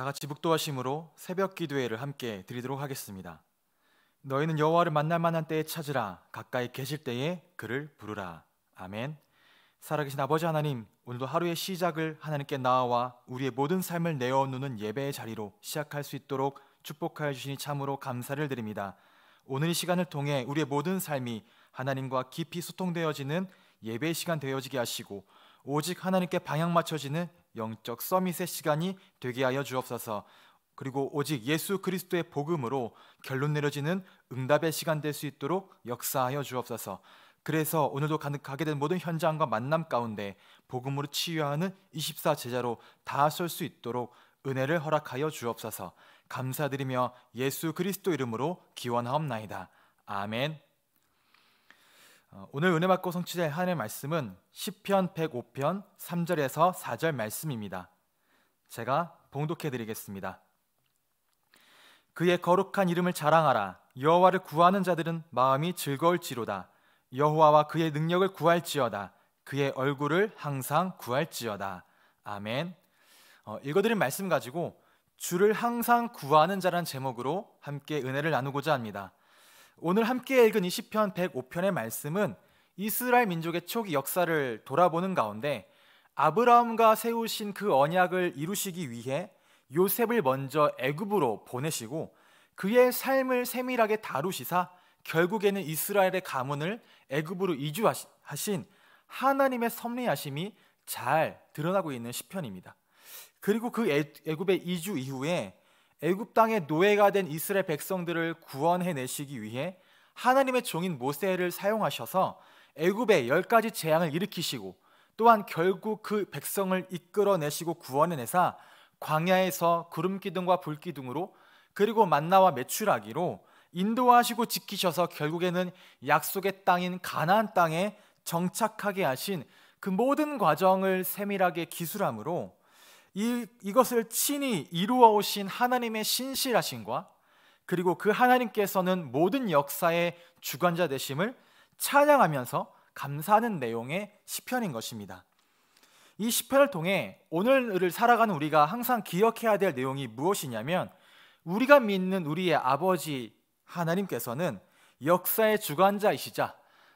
다 같이 묵도하심으로 새벽 기도회를 함께 드리도록 하겠습니다. 너희는 여호와를 만날 만한 때에 찾으라 가까이 계실 때에 그를 부르라. 아멘. 살아계신 아버지 하나님, 오늘도 하루의 시작을 하나님께 나와 우리의 모든 삶을 내어놓는 예배의 자리로 시작할 수 있도록 축복하여 주시니 참으로 감사를 드립니다. 오늘 이 시간을 통해 우리의 모든 삶이 하나님과 깊이 소통되어지는 예배 시간 되어지게 하시고 오직 하나님께 방향 맞춰지는 영적 서밋의 시간이 되게 하여 주옵소서. 그리고 오직 예수 그리스도의 복음으로 결론 내려지는 응답의 시간 될 수 있도록 역사하여 주옵소서. 그래서 오늘도 가득하게 된 모든 현장과 만남 가운데 복음으로 치유하는 24 제자로 다 설 수 있도록 은혜를 허락하여 주옵소서. 감사드리며 예수 그리스도 이름으로 기원하옵나이다. 아멘. 어, 오늘 은혜 받고 성취될 하나님의 말씀은 시편 105편 3절에서 4절 말씀입니다. 제가 봉독해 드리겠습니다. 그의 거룩한 이름을 자랑하라. 여호와를 구하는 자들은 마음이 즐거울지로다. 여호와와 그의 능력을 구할지어다. 그의 얼굴을 항상 구할지어다. 아멘. 어, 읽어드린 말씀 가지고 주를 항상 구하는 자란 제목으로 함께 은혜를 나누고자 합니다. 오늘 함께 읽은 2 0편 105편의 말씀은 이스라엘 민족의 초기 역사를 돌아보는 가운데 아브라함과 세우신 그 언약을 이루시기 위해 요셉을 먼저 애굽으로 보내시고 그의 삶을 세밀하게 다루시사 결국에는 이스라엘의 가문을 애굽으로 이주하신 하나님의 섭리하심이 잘 드러나고 있는 시편입니다. 그리고 그 애굽의 이주 이후에 애굽 땅의 노예가 된 이스라엘 백성들을 구원해 내시기 위해 하나님의 종인 모세를 사용하셔서 애굽의 열 가지 재앙을 일으키시고 또한 결국 그 백성을 이끌어 내시고 구원해 내사 광야에서 구름 기둥과 불 기둥으로 그리고 만나와 매출하기로 인도하시고 지키셔서 결국에는 약속의 땅인 가나안 땅에 정착하게 하신 그 모든 과정을 세밀하게 기술함으로 이, 이것을 친히 이루어 오신 하나님의 신실하신과 그리고 그 하나님께서는 모든 역사의 주관자 되심을 찬양하면서 감사하는 내용의 시편인 것입니다. 이 시편을 통해 오늘을 살아가는 우리가 항상 기억해야 될 내용이 무엇이냐면 우리가 믿는 우리의 아버지 하나님께서는 역사의 주관자이시자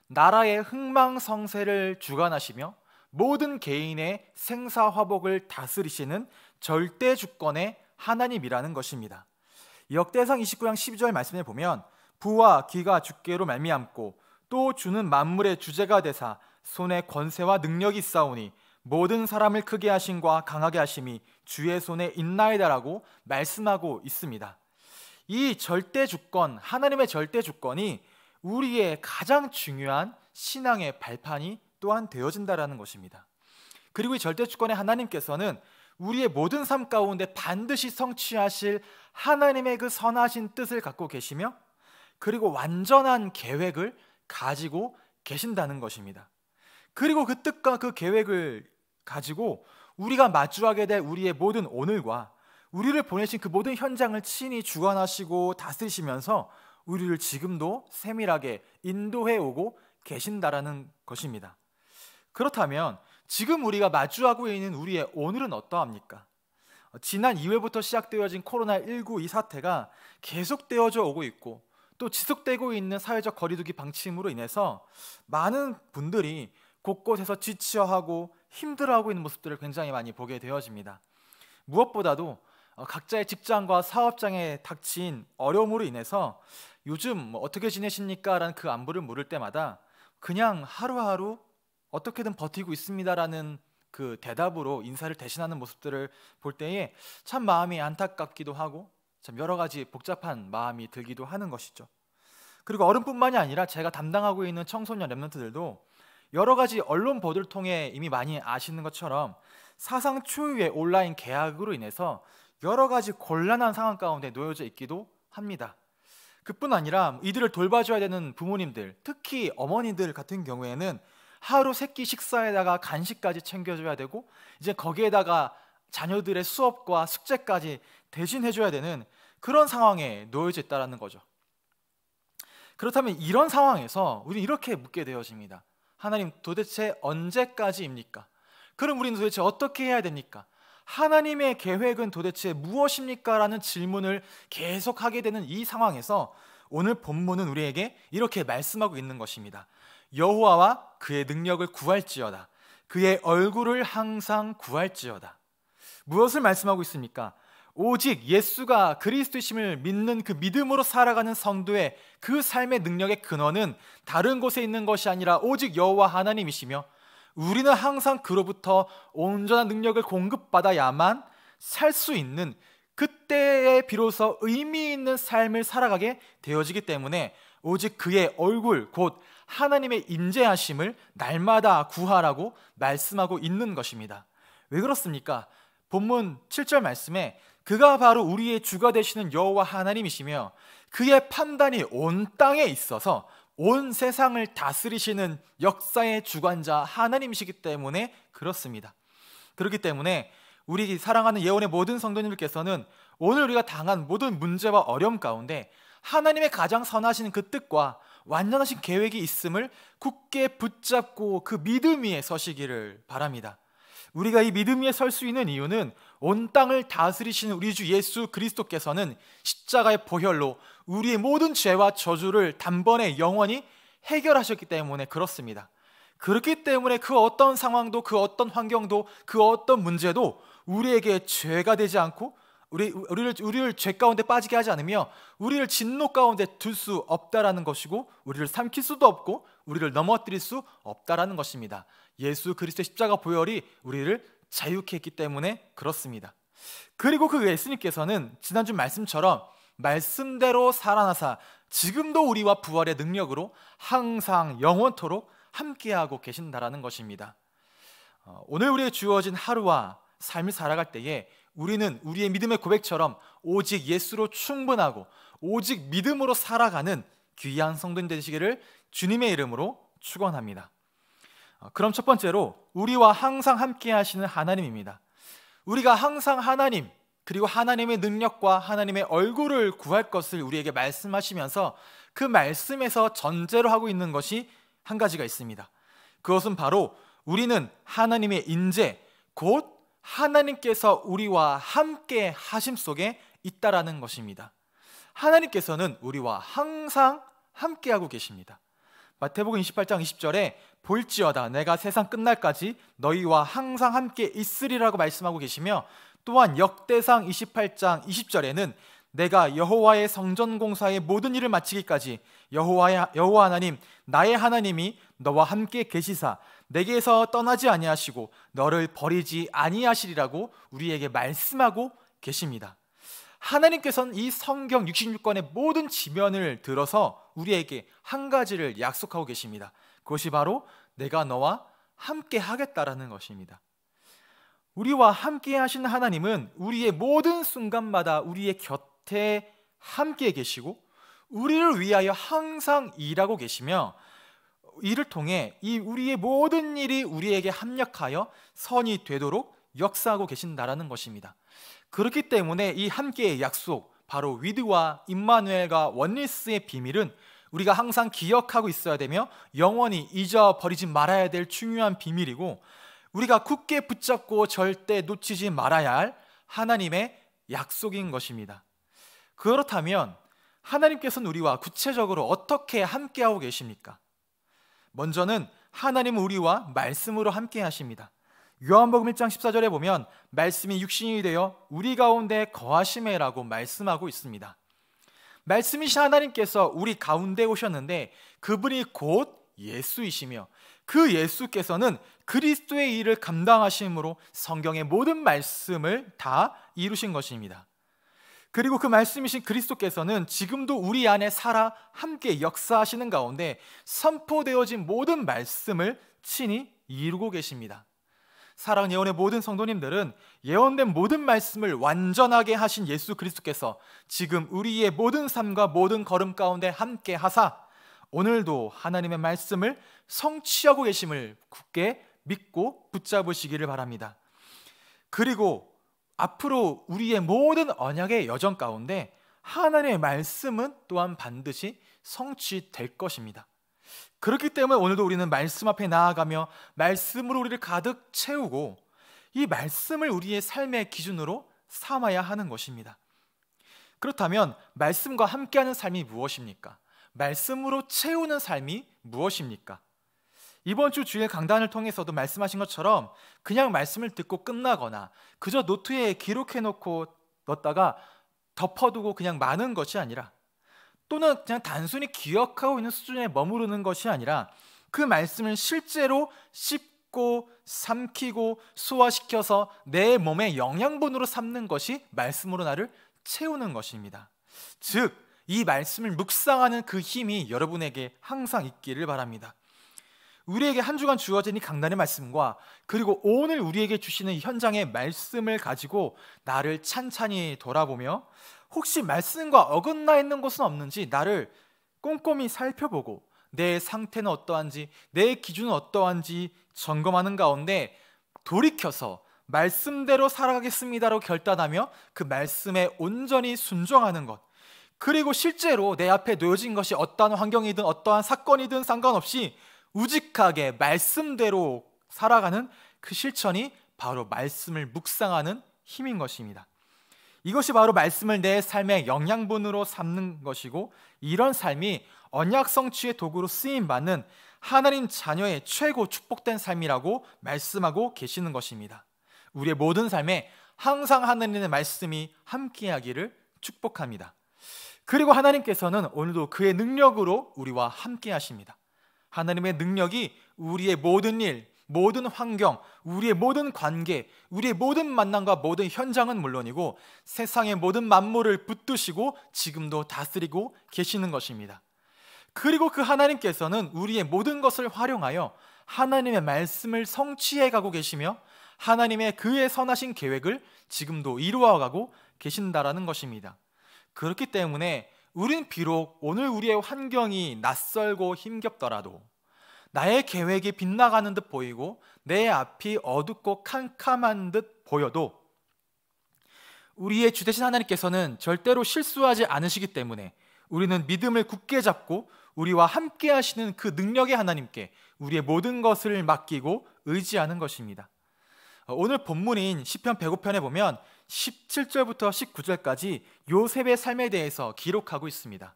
나라의 흥망성쇠를 주관하시며 모든 개인의 생사화복을 다스리시는 절대 주권의 하나님이라는 것입니다. 역대상 29장 12절 말씀에 보면 부와 귀가 주께로 말미암고 또 주는 만물의 주제가 되사 손에 권세와 능력이 있사오니 모든 사람을 크게 하심과 강하게 하심이 주의 손에 있나이다라고 말씀하고 있습니다. 이 절대 주권, 하나님의 절대 주권이 우리의 가장 중요한 신앙의 발판이 또한 되어진다라는 것입니다. 그리고 이 절대 주권의 하나님께서는 우리의 모든 삶 가운데 반드시 성취하실 하나님의 그 선하신 뜻을 갖고 계시며 그리고 완전한 계획을 가지고 계신다는 것입니다. 그리고 그 뜻과 그 계획을 가지고 우리가 마주하게 될 우리의 모든 오늘과 우리를 보내신 그 모든 현장을 친히 주관하시고 다스리시면서 우리를 지금도 세밀하게 인도해 오고 계신다라는 것입니다. 그렇다면 지금 우리가 마주하고 있는 우리의 오늘은 어떠합니까? 어, 지난 2회부터 시작되어진 코로나19 이 사태가 계속되어져 오고 있고 또 지속되고 있는 사회적 거리두기 방침으로 인해서 많은 분들이 곳곳에서 지치어하고 힘들어하고 있는 모습들을 굉장히 많이 보게 되어집니다. 무엇보다도 어, 각자의 직장과 사업장에 닥친 어려움으로 인해서 요즘 뭐 어떻게 지내십니까? 라는 그 안부를 물을 때마다 그냥 하루하루 어떻게든 버티고 있습니다라는 그 대답으로 인사를 대신하는 모습들을 볼 때에 참 마음이 안타깝기도 하고 참 여러 가지 복잡한 마음이 들기도 하는 것이죠. 그리고 어른뿐만이 아니라 제가 담당하고 있는 청소년 랩런트들도 여러 가지 언론 보도를 통해 이미 많이 아시는 것처럼 사상 초유의 온라인 계약으로 인해서 여러 가지 곤란한 상황 가운데 놓여져 있기도 합니다. 그뿐 아니라 이들을 돌봐줘야 되는 부모님들, 특히 어머니들 같은 경우에는 하루 세끼 식사에다가 간식까지 챙겨줘야 되고 이제 거기에다가 자녀들의 수업과 숙제까지 대신 해줘야 되는 그런 상황에 놓여져 있다라는 거죠. 그렇다면 이런 상황에서 우리 이렇게 묻게 되어집니다. 하나님 도대체 언제까지입니까? 그럼 우리는 도대체 어떻게 해야 됩니까? 하나님의 계획은 도대체 무엇입니까? 라는 질문을 계속하게 되는 이 상황에서 오늘 본문은 우리에게 이렇게 말씀하고 있는 것입니다. 여호와와 그의 능력을 구할지어다. 그의 얼굴을 항상 구할지어다. 무엇을 말씀하고 있습니까? 오직 예수가 그리스도심을 믿는 그 믿음으로 살아가는 성도의 그 삶의 능력의 근원은 다른 곳에 있는 것이 아니라 오직 여호와 하나님이시며 우리는 항상 그로부터 온전한 능력을 공급받아야만 살 수 있는 그때에 비로소 의미 있는 삶을 살아가게 되어지기 때문에 오직 그의 얼굴 곧 하나님의 인재하심을 날마다 구하라고 말씀하고 있는 것입니다. 왜 그렇습니까? 본문 7절 말씀에 그가 바로 우리의 주가 되시는 여호와 하나님이시며 그의 판단이 온 땅에 있어서 온 세상을 다스리시는 역사의 주관자 하나님이시기 때문에 그렇습니다. 그렇기 때문에 우리 사랑하는 예원의 모든 성도님들께서는 오늘 우리가 당한 모든 문제와 어려움 가운데 하나님의 가장 선하신 그 뜻과 완전하신 계획이 있음을 굳게 붙잡고 그 믿음 위에 서시기를 바랍니다. 우리가 이 믿음 위에 설 수 있는 이유는 온 땅을 다스리시는 우리 주 예수 그리스도께서는 십자가의 보혈로 우리의 모든 죄와 저주를 단번에 영원히 해결하셨기 때문에 그렇습니다. 그렇기 때문에 그 어떤 상황도 그 어떤 환경도 그 어떤 문제도 우리에게 죄가 되지 않고 우리 우리를 우리를 죄 가운데 빠지게 하지 않으며 우리를 진노 가운데 둘 수 없다라는 것이고 우리를 삼킬 수도 없고 우리를 넘어뜨릴 수 없다라는 것입니다. 예수 그리스도의 십자가 보혈이 우리를 자유케 했기 때문에 그렇습니다. 그리고 그 예수님께서는 지난주 말씀처럼 말씀대로 살아나사 지금도 우리와 부활의 능력으로 항상 영원토록 함께하고 계신다라는 것입니다. 어, 오늘 우리의 주어진 하루와 삶을 살아갈 때에 우리는 우리의 믿음의 고백처럼 오직 예수로 충분하고 오직 믿음으로 살아가는 귀한 성도님 되시기를 주님의 이름으로 축원합니다. 어, 그럼 첫 번째로 우리와 항상 함께 하시는 하나님입니다. 우리가 항상 하나님 그리고 하나님의 능력과 하나님의 얼굴을 구할 것을 우리에게 말씀하시면서 그 말씀에서 전제로 하고 있는 것이 한 가지가 있습니다. 그것은 바로 우리는 하나님의 인재, 곧 하나님께서 우리와 함께 하심 속에 있다라는 것입니다. 하나님께서는 우리와 항상 함께하고 계십니다. 마태복음 28장 20절에 볼지어다 내가 세상 끝날까지 너희와 항상 함께 있으리라고 말씀하고 계시며 또한 역대상 28장 20절에는 내가 여호와의 성전 공사의 모든 일을 마치기까지 여호와 여호와 하나님 나의 하나님이 너와 함께 계시사 내게서 떠나지 아니하시고 너를 버리지 아니하시리라고 우리에게 말씀하고 계십니다. 하나님께서는 이 성경 66권의 모든 지면을 들어서 우리에게 한 가지를 약속하고 계십니다. 그것이 바로 내가 너와 함께 하겠다라는 것입니다. 우리와 함께 하신 하나님은 우리의 모든 순간마다 우리의 곁에 함께 계시고 우리를 위하여 항상 일하고 계시며 이를 통해 이 우리의 모든 일이 우리에게 합력하여 선이 되도록 역사하고 계신다라는 것입니다. 그렇기 때문에 이 함께의 약속, 바로 위드와 임마누엘과 원리스의 비밀은 우리가 항상 기억하고 있어야 되며 영원히 잊어버리지 말아야 될 중요한 비밀이고 우리가 굳게 붙잡고 절대 놓치지 말아야 할 하나님의 약속인 것입니다. 그렇다면 하나님께서는 우리와 구체적으로 어떻게 함께하고 계십니까? 먼저는 하나님 우리와 말씀으로 함께 하십니다. 요한복음 1장 14절에 보면 말씀이 육신이 되어 우리 가운데 거하심에라고 말씀하고 있습니다. 말씀이신 하나님께서 우리 가운데 오셨는데 그분이 곧 예수이시며 그 예수께서는 그리스도의 일을 감당하심으로 성경의 모든 말씀을 다 이루신 것입니다. 그리고 그 말씀이신 그리스도께서는 지금도 우리 안에 살아 함께 역사하시는 가운데 선포되어진 모든 말씀을 친히 이루고 계십니다. 사랑 예언의 모든 성도님들은 예언된 모든 말씀을 완전하게 하신 예수 그리스도께서 지금 우리의 모든 삶과 모든 걸음 가운데 함께 하사 오늘도 하나님의 말씀을 성취하고 계심을 굳게 믿고 붙잡으시기를 바랍니다. 그리고 앞으로 우리의 모든 언약의 여정 가운데 하나님의 말씀은 또한 반드시 성취될 것입니다. 그렇기 때문에 오늘도 우리는 말씀 앞에 나아가며 말씀으로 우리를 가득 채우고 이 말씀을 우리의 삶의 기준으로 삼아야 하는 것입니다. 그렇다면 말씀과 함께하는 삶이 무엇입니까? 말씀으로 채우는 삶이 무엇입니까? 이번 주 주일 강단을 통해서도 말씀하신 것처럼 그냥 말씀을 듣고 끝나거나 그저 노트에 기록해 놓고 넣었다가 덮어두고 그냥 많은 것이 아니라 또는 그냥 단순히 기억하고 있는 수준에 머무르는 것이 아니라 그 말씀을 실제로 씹고 삼키고 소화시켜서 내 몸의 영양분으로 삼는 것이 말씀으로 나를 채우는 것입니다. 즉, 이 말씀을 묵상하는 그 힘이 여러분에게 항상 있기를 바랍니다. 우리에게 한 주간 주어진 이 강단의 말씀과 그리고 오늘 우리에게 주시는 현장의 말씀을 가지고 나를 찬찬히 돌아보며 혹시 말씀과 어긋나 있는 것은 없는지 나를 꼼꼼히 살펴보고 내 상태는 어떠한지 내 기준은 어떠한지 점검하는 가운데 돌이켜서 말씀대로 살아가겠습니다로 결단하며 그 말씀에 온전히 순종하는 것 그리고 실제로 내 앞에 놓여진 것이 어떠한 환경이든 어떠한 사건이든 상관없이 우직하게 말씀대로 살아가는 그 실천이 바로 말씀을 묵상하는 힘인 것입니다. 이것이 바로 말씀을 내 삶의 영양분으로 삼는 것이고 이런 삶이 언약 성취의 도구로 쓰임 받는 하나님 자녀의 최고 축복된 삶이라고 말씀하고 계시는 것입니다. 우리의 모든 삶에 항상 하나님의 말씀이 함께하기를 축복합니다. 그리고 하나님께서는 오늘도 그의 능력으로 우리와 함께 하십니다. 하나님의 능력이 우리의 모든 일, 모든 환경, 우리의 모든 관계, 우리의 모든 만남과 모든 현장은 물론이고 세상의 모든 만물을 붙드시고 지금도 다스리고 계시는 것입니다. 그리고 그 하나님께서는 우리의 모든 것을 활용하여 하나님의 말씀을 성취해 가고 계시며 하나님의 그의 선하신 계획을 지금도 이루어 가고 계신다라는 것입니다. 그렇기 때문에 우린 비록 오늘 우리의 환경이 낯설고 힘겹더라도 나의 계획이 빗나가는 듯 보이고 내 앞이 어둡고 캄캄한 듯 보여도 우리의 주 대신 하나님께서는 절대로 실수하지 않으시기 때문에 우리는 믿음을 굳게 잡고 우리와 함께 하시는 그 능력의 하나님께 우리의 모든 것을 맡기고 의지하는 것입니다. 오늘 본문인 시편 105편에 보면 17절부터 19절까지 요셉의 삶에 대해서 기록하고 있습니다.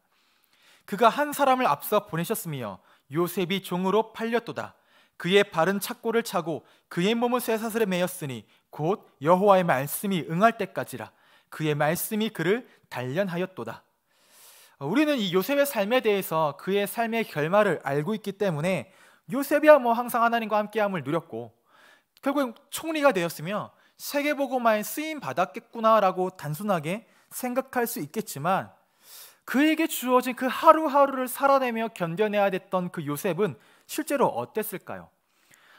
그가 한 사람을 앞서 보내셨으며 요셉이 종으로 팔렸도다. 그의 발은 착고를 차고 그의 몸은 쇠사슬에 매였으니 곧 여호와의 말씀이 응할 때까지라 그의 말씀이 그를 단련하였도다. 어, 우리는 이 요셉의 삶에 대해서 그의 삶의 결말을 알고 있기 때문에 요셉이야 뭐 항상 하나님과 함께함을 누렸고 결국 총리가 되었으며 세계보고만 쓰임 받았겠구나라고 단순하게 생각할 수 있겠지만 그에게 주어진 그 하루하루를 살아내며 견뎌내야 됐던 그 요셉은 실제로 어땠을까요?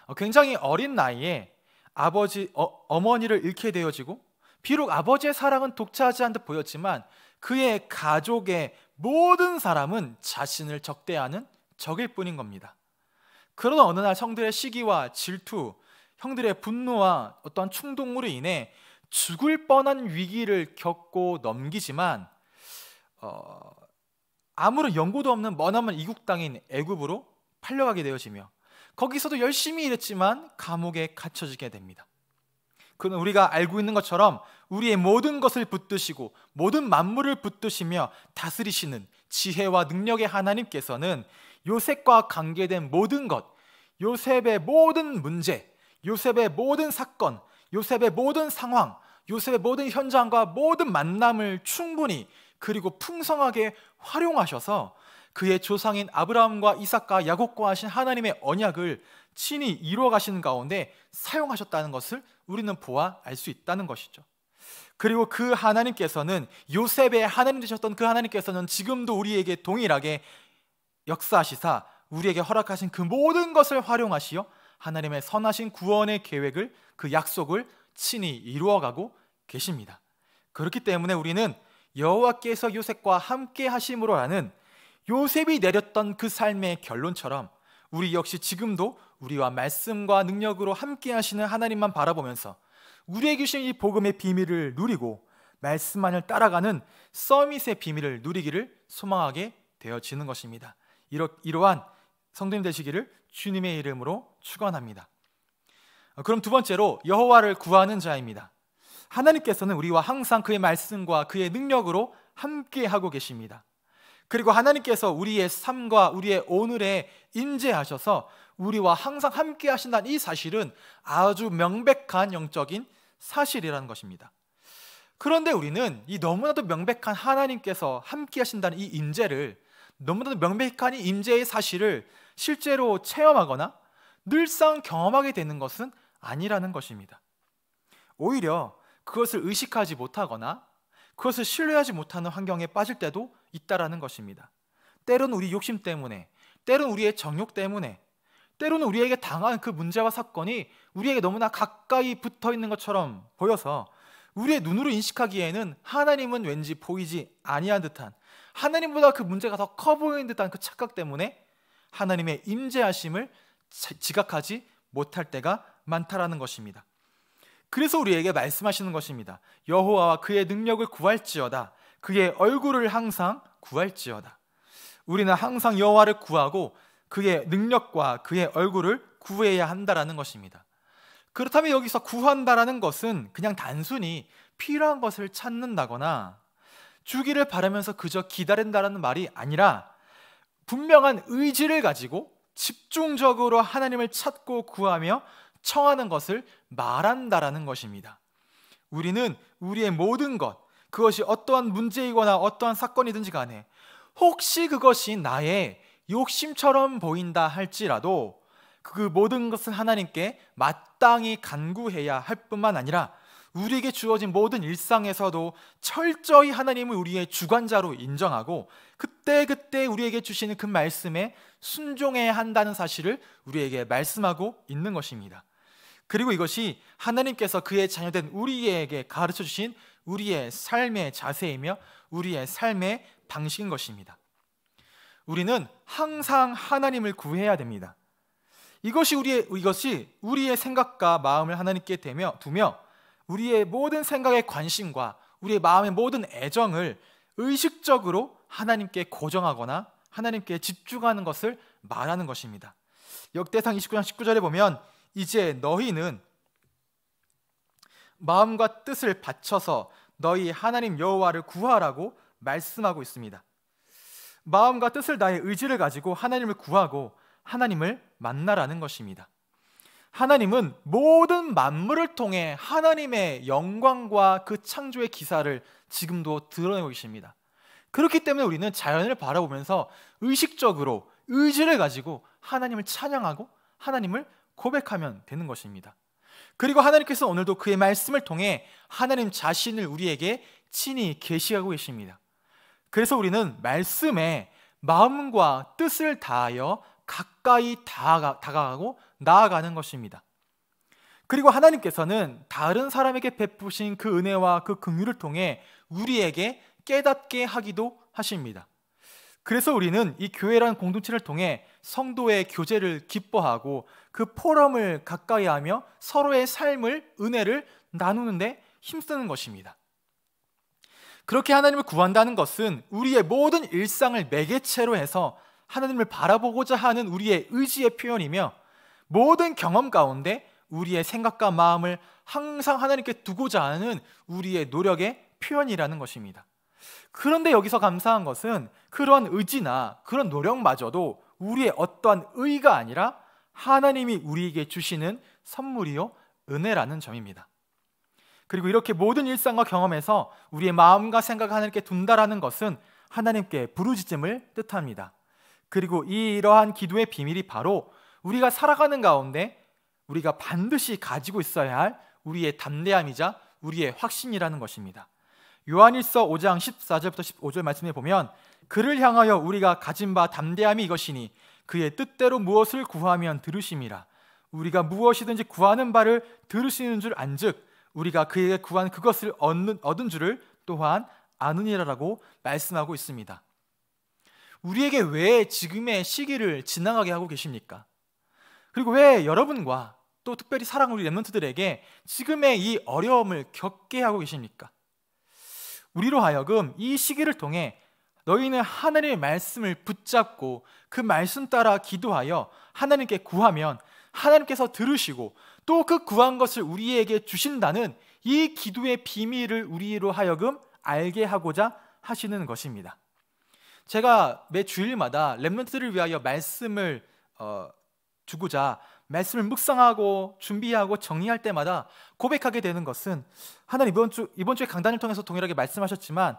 어, 굉장히 어린 나이에 아버지 어, 머니를 잃게 되어지고 비록 아버지의 사랑은 독차지 않듯 보였지만 그의 가족의 모든 사람은 자신을 적대하는 적일 뿐인 겁니다. 그러던 어느 날 성들의 시기와 질투, 형들의 분노와 어떤 충동으로 인해 죽을 뻔한 위기를 겪고 넘기지만 어, 아무런 연고도 없는 머나먼 이국 땅인 애굽으로 팔려가게 되어지며 거기서도 열심히 일했지만 감옥에 갇혀지게 됩니다. 그는 우리가 알고 있는 것처럼 우리의 모든 것을 붙드시고 모든 만물을 붙드시며 다스리시는 지혜와 능력의 하나님께서는 요셉과 관계된 모든 것, 요셉의 모든 문제, 요셉의 모든 사건, 요셉의 모든 상황, 요셉의 모든 현장과 모든 만남을 충분히 그리고 풍성하게 활용하셔서 그의 조상인 아브라함과 이삭과 야곱과 하신 하나님의 언약을 친히 이루어 가신 가운데 사용하셨다는 것을 우리는 보아 알 수 있다는 것이죠. 그리고 그 하나님께서는 요셉의 하나님 되셨던 그 하나님께서는 지금도 우리에게 동일하게 역사하시사 우리에게 허락하신 그 모든 것을 활용하시어 하나님의 선하신 구원의 계획을 그 약속을 친히 이루어가고 계십니다. 그렇기 때문에 우리는 여호와께서 요셉과 함께 하심으로라는 요셉이 내렸던 그 삶의 결론처럼 우리 역시 지금도 우리와 말씀과 능력으로 함께 하시는 하나님만 바라보면서 우리에게 주신 이 복음의 비밀을 누리고 말씀만을 따라가는 서밋의 비밀을 누리기를 소망하게 되어지는 것입니다. 이러, 이러한 성도님 되시기를 주님의 이름으로 축원합니다. 어, 그럼 두 번째로 여호와를 구하는 자입니다. 하나님께서는 우리와 항상 그의 말씀과 그의 능력으로 함께 하고 계십니다. 그리고 하나님께서 우리의 삶과 우리의 오늘에 임재하셔서 우리와 항상 함께 하신다는 이 사실은 아주 명백한 영적인 사실이라는 것입니다. 그런데 우리는 이 너무나도 명백한 하나님께서 함께 하신다는 이 임재를 너무나도 명백한 이 임재의 사실을 실제로 체험하거나 늘상 경험하게 되는 것은 아니라는 것입니다. 오히려 그것을 의식하지 못하거나 그것을 신뢰하지 못하는 환경에 빠질 때도 있다라는 것입니다. 때론 우리 욕심 때문에, 때론 우리의 정욕 때문에, 때로 우리에게 당한 그 문제와 사건이 우리에게 너무나 가까이 붙어 있는 것처럼 보여서 우리의 눈으로 인식하기에는 하나님은 왠지 보이지 아니한 듯한 하나님보다 그 문제가 더 커 보이는 듯한 그 착각 때문에 하나님의 임재하심을 지각하지 못할 때가 많다라는 것입니다. 그래서 우리에게 말씀하시는 것입니다. 여호와와 그의 능력을 구할지어다. 그의 얼굴을 항상 구할지어다. 우리는 항상 여호와를 구하고 그의 능력과 그의 얼굴을 구해야 한다라는 것입니다. 그렇다면 여기서 구한다라는 것은 그냥 단순히 필요한 것을 찾는다거나 주기를 바라면서 그저 기다린다라는 말이 아니라 분명한 의지를 가지고 집중적으로 하나님을 찾고 구하며 청하는 것을 말한다라는 것입니다. 우리는 우리의 모든 것, 그것이 어떠한 문제이거나 어떠한 사건이든지 간에 혹시 그것이 나의 욕심처럼 보인다 할지라도 그 모든 것을 하나님께 마땅히 간구해야 할 뿐만 아니라 우리에게 주어진 모든 일상에서도 철저히 하나님을 우리의 주관자로 인정하고 그때그때 우리에게 주시는 그 말씀에 순종해야 한다는 사실을 우리에게 말씀하고 있는 것입니다. 그리고 이것이 하나님께서 그의 자녀된 우리에게 가르쳐 주신 우리의 삶의 자세이며 우리의 삶의 방식인 것입니다. 우리는 항상 하나님을 구해야 됩니다. 이것이 우리의 이것이 우리의 생각과 마음을 하나님께 대며 두며 우리의 모든 생각의 관심과 우리의 마음의 모든 애정을 의식적으로 하나님께 고정하거나 하나님께 집중하는 것을 말하는 것입니다. 역대상 29장 19절에 보면 이제 너희는 마음과 뜻을 바쳐서 너희 하나님 여호와를 구하라고 말씀하고 있습니다. 마음과 뜻을 다해 의지를 가지고 하나님을 구하고 하나님을 만나라는 것입니다. 하나님은 모든 만물을 통해 하나님의 영광과 그 창조의 기사를 지금도 드러내고 계십니다. 그렇기 때문에 우리는 자연을 바라보면서 의식적으로 의지를 가지고 하나님을 찬양하고 하나님을 고백하면 되는 것입니다. 그리고 하나님께서 오늘도 그의 말씀을 통해 하나님 자신을 우리에게 친히 계시하고 계십니다. 그래서 우리는 말씀에 마음과 뜻을 다하여 가까이 다가가고 나아가는 것입니다. 그리고 하나님께서는 다른 사람에게 베푸신 그 은혜와 그 긍휼을 통해 우리에게 깨닫게 하기도 하십니다. 그래서 우리는 이 교회란 공동체를 통해 성도의 교제를 기뻐하고 그 포럼을 가까이 하며 서로의 삶을 은혜를 나누는데 힘쓰는 것입니다. 그렇게 하나님을 구한다는 것은 우리의 모든 일상을 매개체로 해서 하나님을 바라보고자 하는 우리의 의지의 표현이며 모든 경험 가운데 우리의 생각과 마음을 항상 하나님께 두고자 하는 우리의 노력의 표현이라는 것입니다. 그런데 여기서 감사한 것은 그런 의지나 그런 노력마저도 우리의 어떠한 의가 아니라 하나님이 우리에게 주시는 선물이요 은혜라는 점입니다. 그리고 이렇게 모든 일상과 경험에서 우리의 마음과 생각을 하나님께 둔다라는 것은 하나님께 부르짖음을 뜻합니다. 그리고 이러한 기도의 비밀이 바로 우리가 살아가는 가운데 우리가 반드시 가지고 있어야 할 우리의 담대함이자 우리의 확신이라는 것입니다. 요한일서 5장 14절부터 15절 말씀에 보면 그를 향하여 우리가 가진 바 담대함이 이것이니 그의 뜻대로 무엇을 구하면 들으심이라 우리가 무엇이든지 구하는 바를 들으시는 줄 안즉 우리가 그에게 구한 그것을 얻는, 얻은 줄을 또한 아느니라라고 말씀하고 있습니다. 우리에게 왜 지금의 시기를 지나가게 하고 계십니까? 그리고 왜 여러분과 또 특별히 사랑 우리 랩런트들에게 지금의 이 어려움을 겪게 하고 계십니까? 우리로 하여금 이 시기를 통해 너희는 하늘의 말씀을 붙잡고 그 말씀 따라 기도하여 하나님께 구하면 하나님께서 들으시고 또 그 구한 것을 우리에게 주신다는 이 기도의 비밀을 우리로 하여금 알게 하고자 하시는 것입니다. 제가 매 주일마다 랩런트를 위하여 말씀을 어, 주고자 말씀을 묵상하고 준비하고 정리할 때마다 고백하게 되는 것은 하나님 이번 주 이번 주에 강단을 통해서 동일하게 말씀하셨지만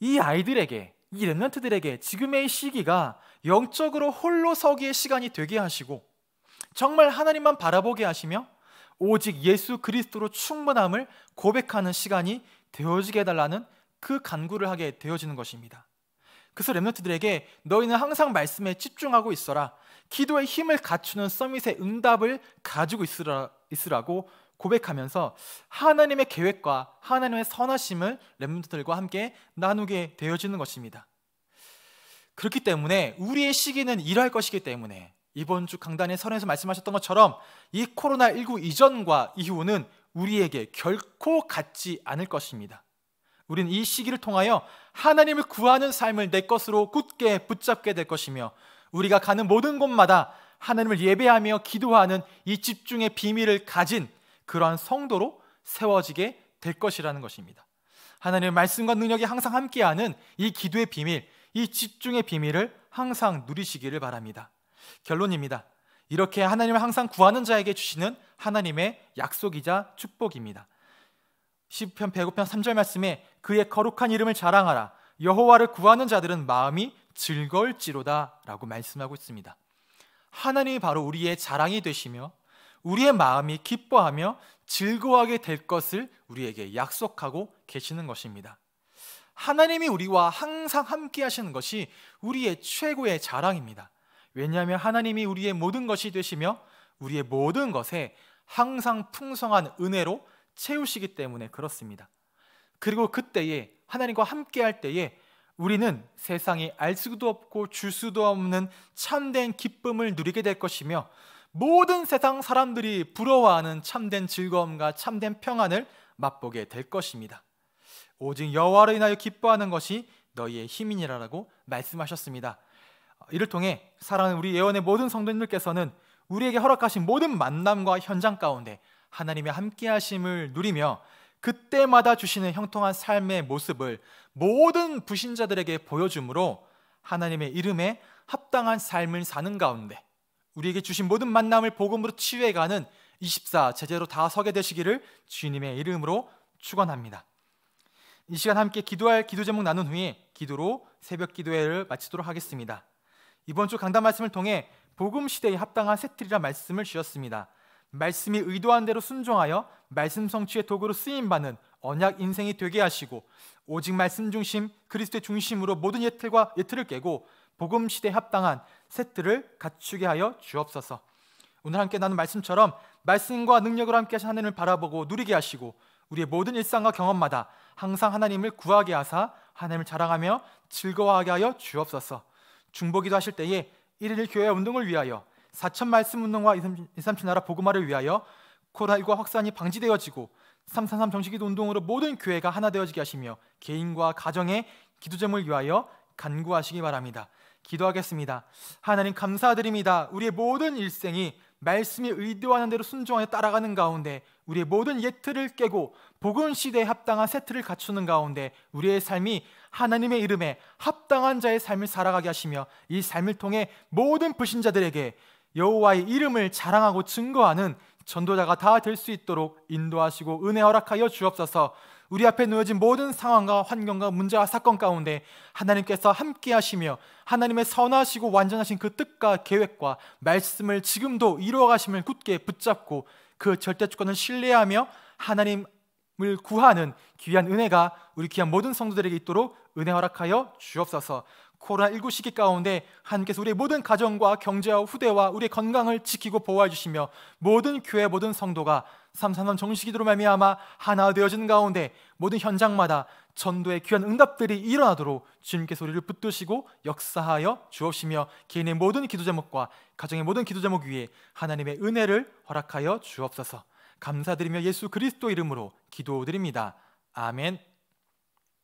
이 아이들에게 이 렘넌트들에게 지금의 시기가 영적으로 홀로 서기의 시간이 되게 하시고 정말 하나님만 바라보게 하시며 오직 예수 그리스도로 충분함을 고백하는 시간이 되어지게 해달라는 그 간구를 하게 되어지는 것입니다. 그래서 렘넌트들에게 너희는 항상 말씀에 집중하고 있어라. 기도의 힘을 갖추는 서밋의 응답을 가지고 있으라, 있으라고 고백하면서 하나님의 계획과 하나님의 선하심을 렘몬트들과 함께 나누게 되어지는 것입니다. 그렇기 때문에 우리의 시기는 일할 것이기 때문에 이번 주 강단의 선에서 말씀하셨던 것처럼 이 코로나19 이전과 이후는 우리에게 결코 같지 않을 것입니다. 우리이 시기를 통하여 하나님을 구하는 삶을 내 것으로 굳게 붙잡게 될 것이며 우리가 가는 모든 곳마다 하나님을 예배하며 기도하는 이 집중의 비밀을 가진 그러한 성도로 세워지게 될 것이라는 것입니다. 하나님의 말씀과 능력이 항상 함께하는 이 기도의 비밀, 이 집중의 비밀을 항상 누리시기를 바랍니다. 결론입니다. 이렇게 하나님을 항상 구하는 자에게 주시는 하나님의 약속이자 축복입니다. 시편 105편 3절 말씀에 그의 거룩한 이름을 자랑하라. 여호와를 구하는 자들은 마음이 즐거울지로다라고 말씀하고 있습니다. 하나님이 바로 우리의 자랑이 되시며 우리의 마음이 기뻐하며 즐거워하게 될 것을 우리에게 약속하고 계시는 것입니다. 하나님이 우리와 항상 함께 하시는 것이 우리의 최고의 자랑입니다. 왜냐하면 하나님이 우리의 모든 것이 되시며 우리의 모든 것에 항상 풍성한 은혜로 채우시기 때문에 그렇습니다. 그리고 그때에 하나님과 함께 할 때에 우리는 세상이 알 수도 없고 줄 수도 없는 참된 기쁨을 누리게 될 것이며 모든 세상 사람들이 부러워하는 참된 즐거움과 참된 평안을 맛보게 될 것입니다. 오직 여호와로 인하여 기뻐하는 것이 너희의 힘이니라라고 말씀하셨습니다. 이를 통해 사랑하는 우리 예언의 모든 성도님들께서는 우리에게 허락하신 모든 만남과 현장 가운데 하나님의 함께하심을 누리며 그때마다 주시는 형통한 삶의 모습을 모든 부신자들에게 보여줌으로 하나님의 이름에 합당한 삶을 사는 가운데 우리에게 주신 모든 만남을 복음으로 치유해가는 24 제재로 다 서게 되시기를 주님의 이름으로 축원합니다. 이 시간 함께 기도할 기도 제목 나눈 후에 기도로 새벽 기도회를 마치도록 하겠습니다. 이번 주 강단 말씀을 통해 복음 시대에 합당한 세틀이라 말씀을 주셨습니다. 말씀이 의도한 대로 순종하여 말씀 성취의 도구로 쓰임 받는 언약 인생이 되게 하시고 오직 말씀 중심 그리스도의 중심으로 모든 예틀과 예틀을 깨고 복음 시대에 합당한 새틀을 갖추게 하여 주옵소서. 오늘 함께 나눈 말씀처럼 말씀과 능력을 함께 하신 하나님을 바라보고 누리게 하시고 우리의 모든 일상과 경험마다 항상 하나님을 구하게 하사 하나님을 자랑하며 즐거워하게 하여 주옵소서. 중보기도 하실 때에 일일 교회 운동을 위하여 사천 말씀 운동과 237 나라 복음화를 위하여 코랄과 확산이 방지되어지고 333 정식기도 운동으로 모든 교회가 하나 되어지게 하시며 개인과 가정의 기도점을 위하여 간구하시기 바랍니다. 기도하겠습니다. 하나님 감사드립니다. 우리의 모든 일생이 말씀이 의도하는 대로 순종하여 따라가는 가운데 우리의 모든 예틀을 깨고 복음 시대에 합당한 세트를 갖추는 가운데 우리의 삶이 하나님의 이름에 합당한 자의 삶을 살아가게 하시며 이 삶을 통해 모든 불신자들에게 여호와의 이름을 자랑하고 증거하는 전도자가 다 될 수 있도록 인도하시고 은혜 허락하여 주옵소서. 우리 앞에 놓여진 모든 상황과 환경과 문제와 사건 가운데 하나님께서 함께 하시며 하나님의 선하시고 완전하신 그 뜻과 계획과 말씀을 지금도 이루어 가심을 굳게 붙잡고 그 절대 주권을 신뢰하며 하나님을 구하는 귀한 은혜가 우리 귀한 모든 성도들에게 있도록 은혜 허락하여 주옵소서. 코로나19 시기 가운데 하나님께서 우리의 모든 가정과 경제와 후대와 우리의 건강을 지키고 보호해 주시며 모든 교회 모든 성도가 삼삼삼 정식이도로 말미암아 하나 되어진 가운데 모든 현장마다 전도의 귀한 응답들이 일어나도록 주님께서 우리를 붙드시고 역사하여 주옵시며 개인의 모든 기도 제목과 가정의 모든 기도 제목 위에 하나님의 은혜를 허락하여 주옵소서 감사드리며 예수 그리스도 이름으로 기도드립니다. 아멘.